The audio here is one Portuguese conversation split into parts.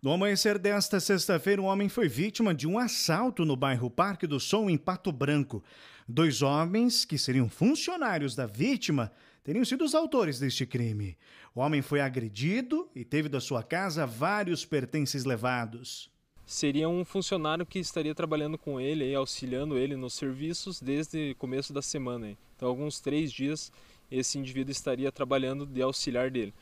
No amanhecer desta sexta-feira, um homem foi vítima de um assalto no bairro Parque do Som, em Pato Branco. Dois homens, que seriam funcionários da vítima, teriam sido os autores deste crime. O homem foi agredido e teve da sua casa vários pertences levados. Seria um funcionário que estaria trabalhando com ele, auxiliando ele nos serviços desde o começo da semana. Então, alguns três dias, esse indivíduo estaria trabalhando de auxiliar dele.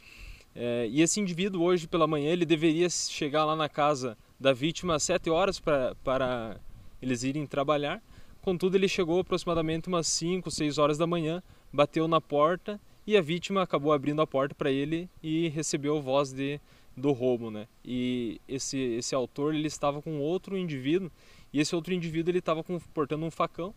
É, e esse indivíduo hoje pela manhã ele deveria chegar lá na casa da vítima às 7 horas para eles irem trabalhar. Contudo, ele chegou aproximadamente umas 5, 6 horas da manhã, bateu na porta e a vítima acabou abrindo a porta para ele e recebeu a voz de, do roubo. Né? E esse, esse autor ele estava com outro indivíduo e esse outro indivíduo ele estava portando um facão.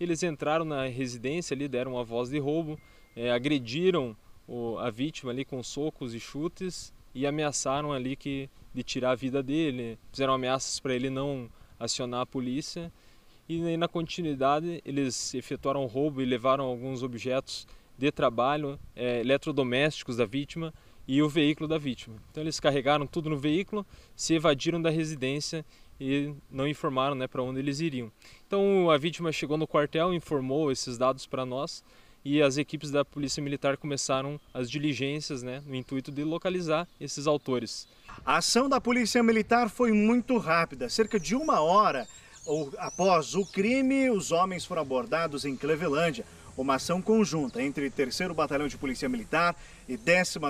Eles entraram na residência ali, deram a voz de roubo, é, agrediram o, a vítima ali com socos e chutes e ameaçaram ali que de tirar a vida dele, fizeram ameaças para ele não acionar a polícia. E aí, na continuidade, eles efetuaram roubo e levaram alguns objetos de trabalho, é, eletrodomésticos da vítima e o veículo da vítima. Então eles carregaram tudo no veículo, se evadiram da residência e não informaram né, para onde eles iriam. Então a vítima chegou no quartel, informou esses dados para nós e as equipes da Polícia Militar começaram as diligências né, no intuito de localizar esses autores. A ação da Polícia Militar foi muito rápida, cerca de uma hora após o crime, os homens foram abordados em Clevelândia. Uma ação conjunta entre 3 Batalhão de Polícia Militar e 12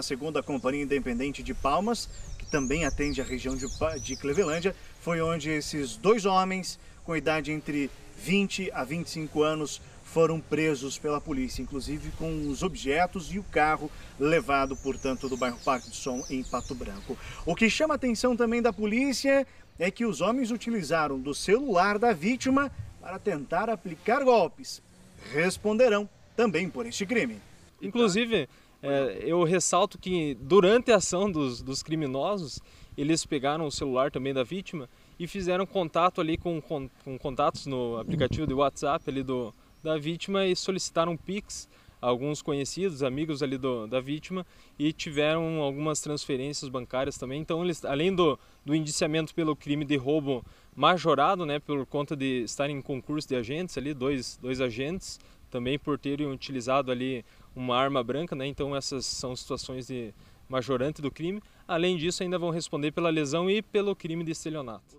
Companhia Independente de Palmas, que também atende a região de, de Clevelândia, foi onde esses dois homens, com idade entre 20 a 25 anos, foram presos pela polícia, inclusive com os objetos e o carro levado, portanto, do bairro Parque do Som em Pato Branco. O que chama a atenção também da polícia é que os homens utilizaram do celular da vítima para tentar aplicar golpes. Responderão também por este crime. Inclusive, é, eu ressalto que durante a ação dos, dos criminosos, eles pegaram o celular também da vítima e fizeram contato ali com, com, com contatos no aplicativo de WhatsApp ali do, da vítima e solicitaram Pix, alguns conhecidos, amigos ali do, da vítima, e tiveram algumas transferências bancárias também. Então, eles, além do, do indiciamento pelo crime de roubo majorado, né, por conta de estarem em concurso de agentes ali, dois, dois agentes, também por terem utilizado ali uma arma branca, né, então essas são situações de majorante do crime. Além disso, ainda vão responder pela lesão e pelo crime de estelionato.